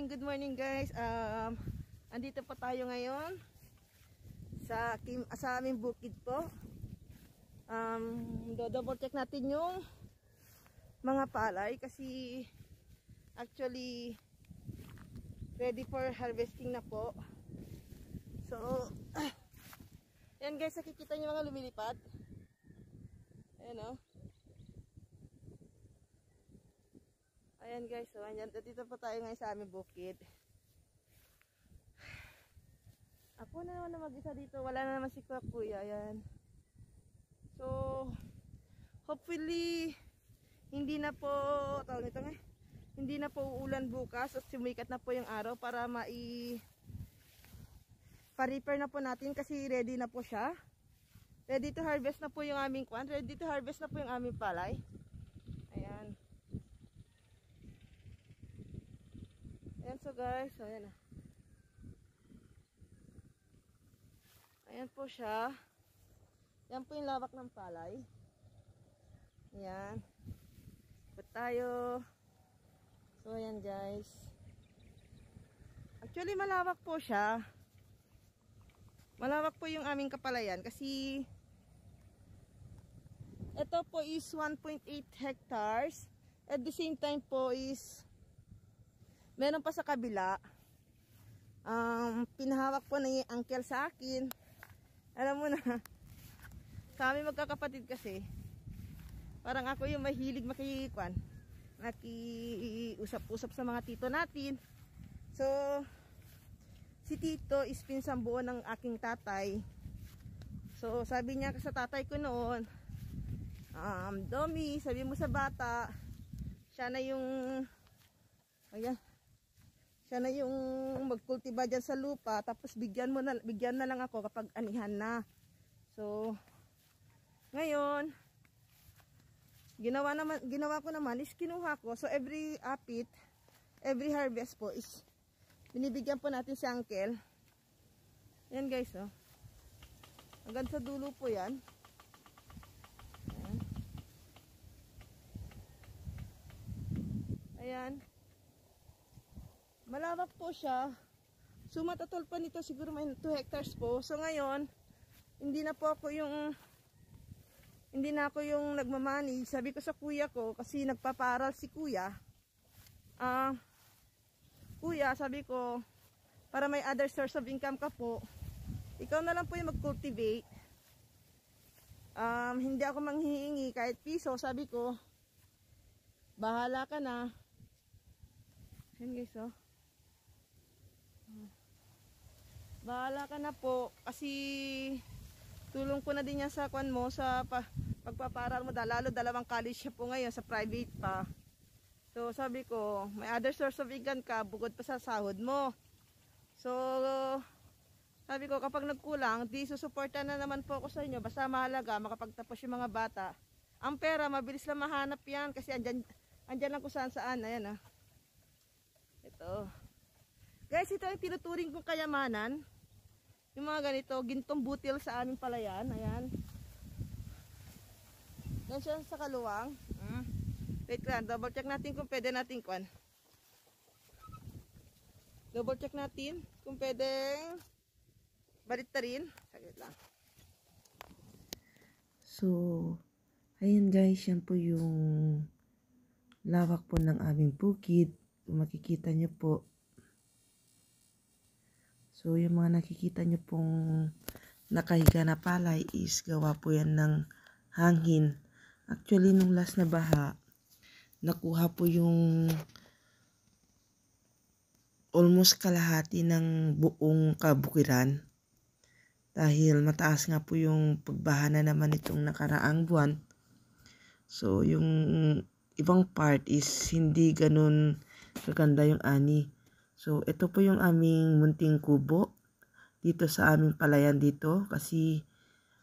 morning, good morning guys. Um, andito pa tayo ngayon sa, kim, sa aming bukid po. Um, do double check natin yung mga palay kasi actually ready for harvesting na po. So, ah, guys, nakikita niyo mga lumilipad. Ayan o. Oh. Ayan guys, so oh. ayan, dito pa tayo ngayon sa aming bukid. Ako na naman na mag-isa dito. Wala na naman si Kuya. Ayan. So, hopefully, hindi na po, tawag nito nga, eh, hindi na po uulan bukas at sumikat na po yung araw para mai pa-repair na po natin kasi ready na po siya. Ready to harvest na po yung aming kwan. Ready to harvest na po yung aming palay. to guys. ayan ah. Ayan po siya. Yan po yung lawak ng palay. Ayan. Ikot tayo. So, ayan guys. Actually, malawak po siya. Malawak po yung aming kapalayan kasi ito po is 1.8 hectares. At the same time po is Meron pa sa kabila. Um, pinahawak po na yung uncle sa akin. Alam mo na, kami magkakapatid kasi, parang ako yung mahilig makikikwan. Nakiusap-usap sa mga tito natin. So, si tito is pinsang buo ng aking tatay. So, sabi niya sa tatay ko noon, um, Domi, sabi mo sa bata, siya na yung, ayan, siya na yung magkultiba dyan sa lupa. Tapos bigyan, mo na, bigyan na lang ako kapag anihan na. So, ngayon, ginawa, naman, ginawa ko naman is kinuha ko. So, every apit, every harvest po is binibigyan po natin si uncle. Yan guys, oh. Hanggang sa dulo po yan. Ayan. Ayan. Malawak po siya. So matatol pa nito siguro may 2 hectares po. So ngayon, hindi na po ako yung hindi na ako yung nagmamani. Sabi ko sa kuya ko kasi nagpaparal si kuya. Ah uh, Kuya, sabi ko para may other source of income ka po. Ikaw na lang po yung mag-cultivate. Um, hindi ako manghihingi kahit piso. Sabi ko, bahala ka na. Yan guys, oh. Bahala ka na po kasi tulong ko na din yan sa kwan mo sa pa, pagpaparal mo lalo dalawang college siya po ngayon sa private pa. So sabi ko, may other source of income ka bukod pa sa sahod mo. So sabi ko kapag nagkulang, di susuporta na naman po ako sa inyo basta mahalaga makapagtapos yung mga bata. Ang pera mabilis lang mahanap yan kasi andyan, andyan lang kung saan saan. Ayan ah. Ito. Guys, ito yung tinuturing kong kayamanan. Yung mga ganito, gintong butil sa aming palayan. Ayan. Yan siya sa kaluwang. Hmm. Wait lang, double check natin kung pwede natin kwan. Double check natin kung pwede balit rin. Saglit lang. So, ayan guys, yan po yung lawak po ng aming bukid. makikita nyo po, So, yung mga nakikita nyo pong nakahiga na palay is gawa po yan ng hangin. Actually, nung last na baha, nakuha po yung almost kalahati ng buong kabukiran. Dahil mataas nga po yung pagbaha na naman itong nakaraang buwan. So, yung ibang part is hindi ganun kaganda yung ani. So, ito po yung aming munting kubo dito sa aming palayan dito kasi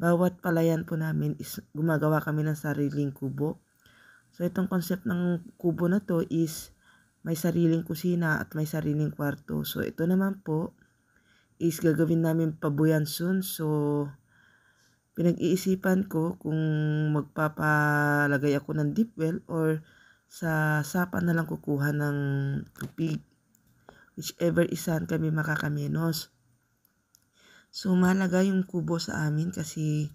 bawat palayan po namin is gumagawa kami ng sariling kubo. So, itong concept ng kubo na to is may sariling kusina at may sariling kwarto. So, ito naman po is gagawin namin pabuyan soon. So, pinag-iisipan ko kung magpapalagay ako ng deep well or sa sapa na lang kukuha ng tubig whichever isan kami makakaminos. So mahalaga yung kubo sa amin kasi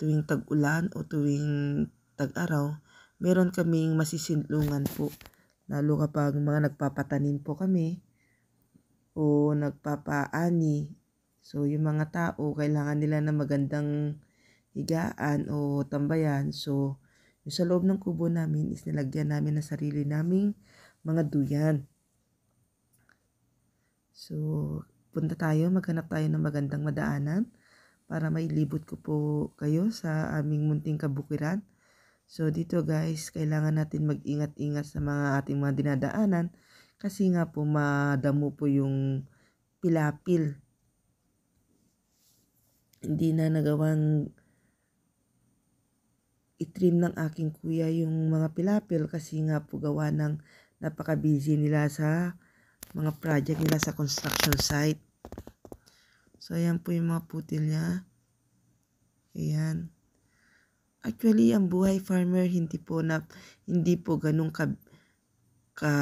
tuwing tag-ulan o tuwing tag-araw, meron kaming masisinlungan po. Lalo kapag mga nagpapatanim po kami o nagpapaani. So yung mga tao, kailangan nila ng magandang higaan o tambayan. So yung sa loob ng kubo namin is nilagyan namin ng sarili naming mga duyan. So, punta tayo, maghanap tayo ng magandang madaanan para mailibot ko po kayo sa aming munting kabukiran. So, dito guys, kailangan natin mag-ingat-ingat sa mga ating mga dinadaanan kasi nga po madamo po yung pilapil. Hindi na nagawang itrim ng aking kuya yung mga pilapil kasi nga po gawa ng napaka-busy nila sa mga project nila sa construction site. So, ayan po yung mga putil niya. Ayan. Actually, ang buhay farmer hindi po na hindi po ganun ka ka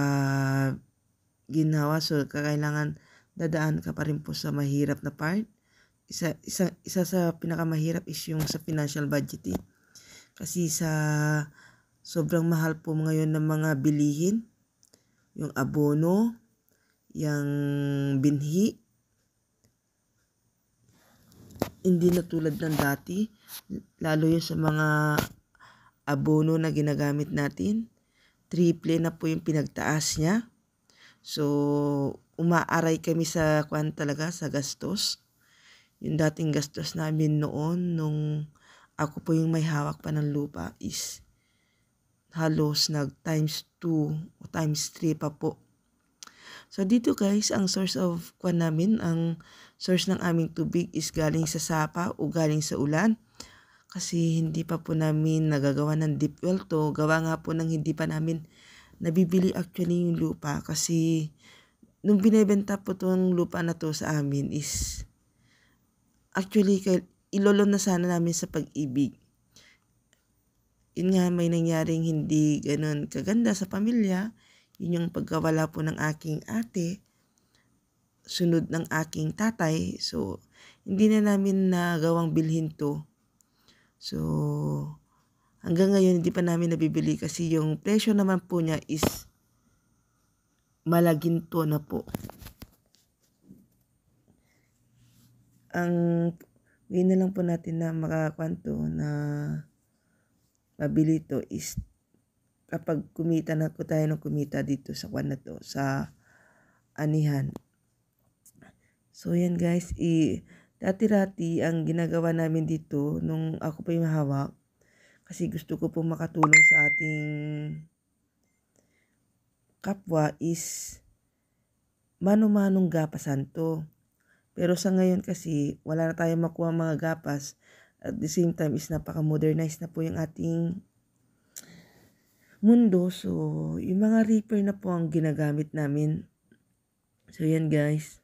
ginawa so kailangan dadaan ka pa rin po sa mahirap na part. Isa isa isa sa pinakamahirap is yung sa financial budgeting. Kasi sa sobrang mahal po ngayon ng mga bilihin, yung abono, yung binhi. Hindi na tulad ng dati, lalo yung sa mga abono na ginagamit natin. Triple na po yung pinagtaas niya. So, umaaray kami sa kwan talaga, sa gastos. Yung dating gastos namin noon, nung ako po yung may hawak pa ng lupa is halos nag times 2 o times 3 pa po So dito guys, ang source of kwan namin, ang source ng aming tubig is galing sa sapa o galing sa ulan. Kasi hindi pa po namin nagagawa ng deep well to. Gawa nga po ng hindi pa namin nabibili actually yung lupa. Kasi nung binebenta po itong lupa na to sa amin is actually ilolo na sana namin sa pag-ibig. Yun nga, may nangyaring hindi ganun kaganda sa pamilya yun yung pagkawala po ng aking ate, sunod ng aking tatay. So, hindi na namin nagawang bilhin to. So, hanggang ngayon hindi pa namin nabibili kasi yung presyo naman po niya is malaginto na po. Ang win na lang po natin na makakwanto na mabili to is kapag kumita na ko tayo ng kumita dito sa kwan na to, sa anihan. So yan guys, i dati rati ang ginagawa namin dito nung ako pa yung hawak kasi gusto ko po makatulong sa ating kapwa is mano-manong gapasan to. Pero sa ngayon kasi wala na tayong makuha mga gapas at the same time is napaka-modernize na po yung ating mundo. So, yung mga reaper na po ang ginagamit namin. So, yan guys.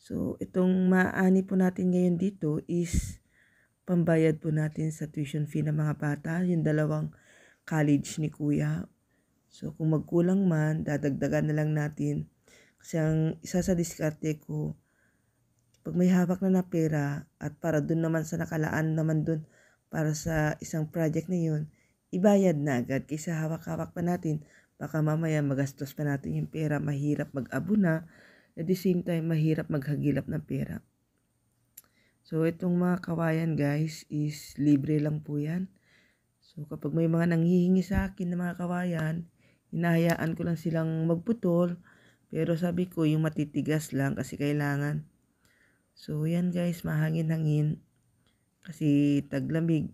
So, itong maani po natin ngayon dito is pambayad po natin sa tuition fee ng mga bata. Yung dalawang college ni kuya. So, kung magkulang man, dadagdagan na lang natin. Kasi ang isa sa diskarte ko, pag may hawak na na pera at para dun naman sa nakalaan naman dun para sa isang project na yun, ibayad na agad kaysa hawak-hawak pa natin. Baka mamaya magastos pa natin yung pera, mahirap mag abo na. at the same time mahirap maghagilap ng pera. So itong mga kawayan guys is libre lang po yan. So kapag may mga nanghihingi sa akin na mga kawayan, hinahayaan ko lang silang magputol. Pero sabi ko yung matitigas lang kasi kailangan. So yan guys, mahangin-hangin kasi taglamig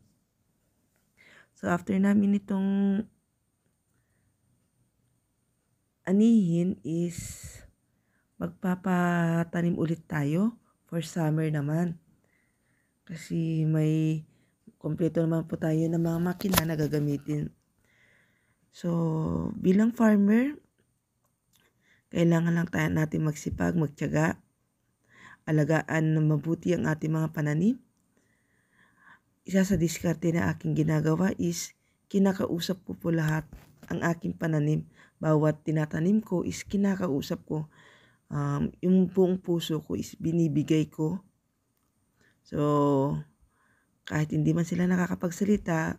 So, after namin itong anihin is magpapatanim ulit tayo for summer naman. Kasi may kompleto naman po tayo ng mga makina na gagamitin. So, bilang farmer, kailangan lang tayo natin magsipag, magtyaga, alagaan na mabuti ang ating mga pananim isa sa diskarte na aking ginagawa is kinakausap ko po lahat ang aking pananim. Bawat tinatanim ko is kinakausap ko. Um, yung buong puso ko is binibigay ko. So, kahit hindi man sila nakakapagsalita,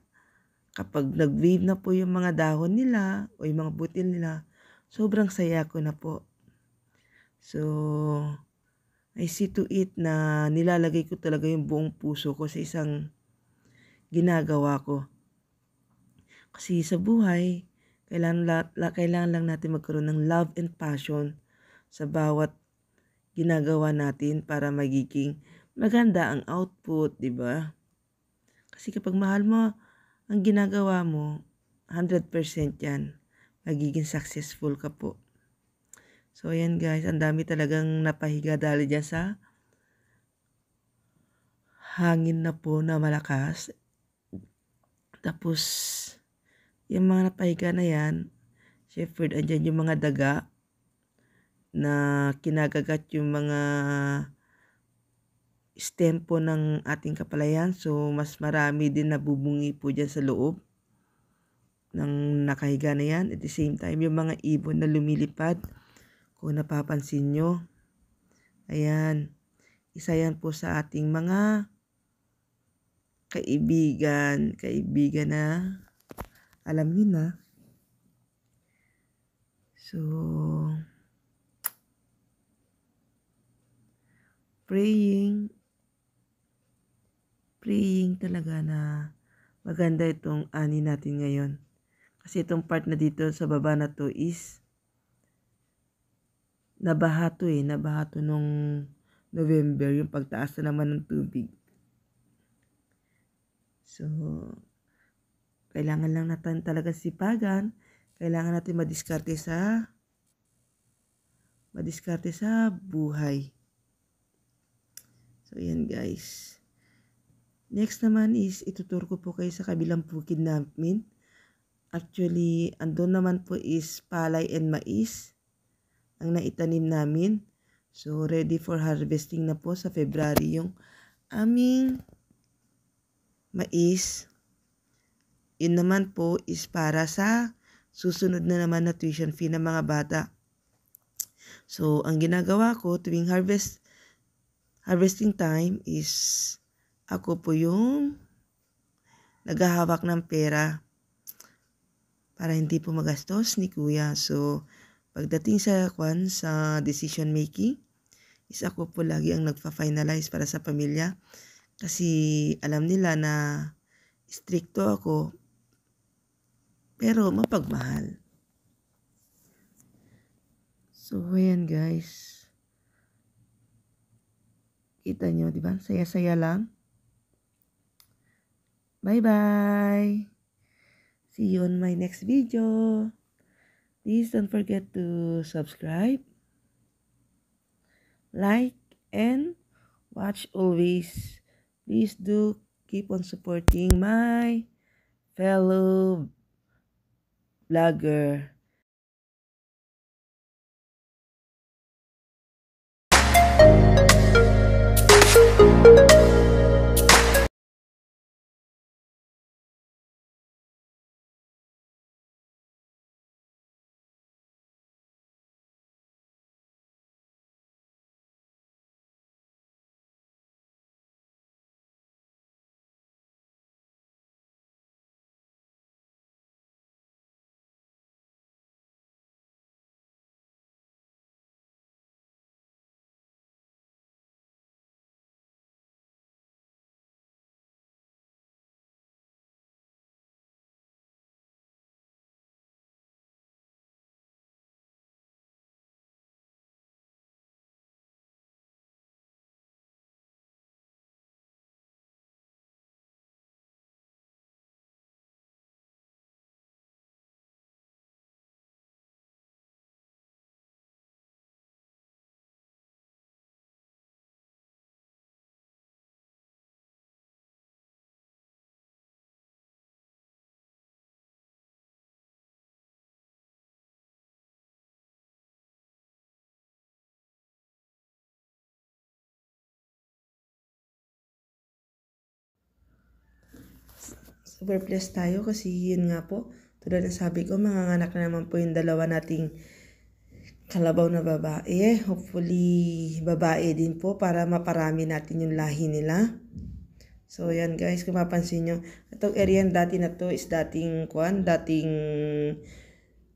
kapag nag-wave na po yung mga dahon nila o yung mga butil nila, sobrang saya ko na po. So, I see to it na nilalagay ko talaga yung buong puso ko sa isang ginagawa ko. Kasi sa buhay, kailangan, la, la, kailangan lang natin magkaroon ng love and passion sa bawat ginagawa natin para magiging maganda ang output, di ba? Kasi kapag mahal mo ang ginagawa mo, 100% yan. Magiging successful ka po. So, ayan guys. Ang dami talagang napahiga dahil dyan sa hangin na po na malakas tapos, yung mga napahiga na yan, Shepherd, andyan yung mga daga na kinagagat yung mga stem ng ating kapalayan. So, mas marami din nabubungi po dyan sa loob ng nakahiga na yan. At the same time, yung mga ibon na lumilipad, kung napapansin nyo, ayan, isa yan po sa ating mga kaibigan, kaibigan na alam niyo na. So, praying, praying talaga na maganda itong ani natin ngayon. Kasi itong part na dito sa baba na to is nabahato eh, nabahato nung November, yung pagtaas na naman ng tubig. So, kailangan lang natin talaga sipagan. Kailangan natin madiskarte sa madiskarte sa buhay. So, yan guys. Next naman is ituturo ko po kayo sa kabilang bukid namin. Actually, andon naman po is palay and mais ang naitanim namin. So, ready for harvesting na po sa February yung aming mais. Yun naman po is para sa susunod na naman na tuition fee ng mga bata. So, ang ginagawa ko tuwing harvest harvesting time is ako po yung naghahawak ng pera para hindi po magastos ni kuya. So, pagdating sa kwan sa decision making, is ako po lagi ang nagfa-finalize para sa pamilya. Kasi alam nila na strikto ako pero mapagmahal. So, ayan guys. Kita nyo, di ba? Saya-saya lang. Bye-bye! See you on my next video. Please don't forget to subscribe, like, and watch always Please do keep on supporting my fellow vlogger. super blessed tayo kasi yun nga po, tulad na sabi ko, manganganak na naman po yung dalawa nating kalabaw na babae. Hopefully, babae din po para maparami natin yung lahi nila. So, yan guys, kung mapansin nyo, itong area dati na to is dating, kwan, dating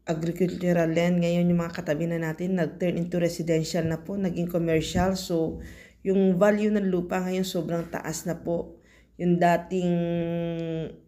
agricultural land. Ngayon, yung mga katabi na natin, nag-turn into residential na po, naging commercial. So, yung value ng lupa ngayon sobrang taas na po. Yung dating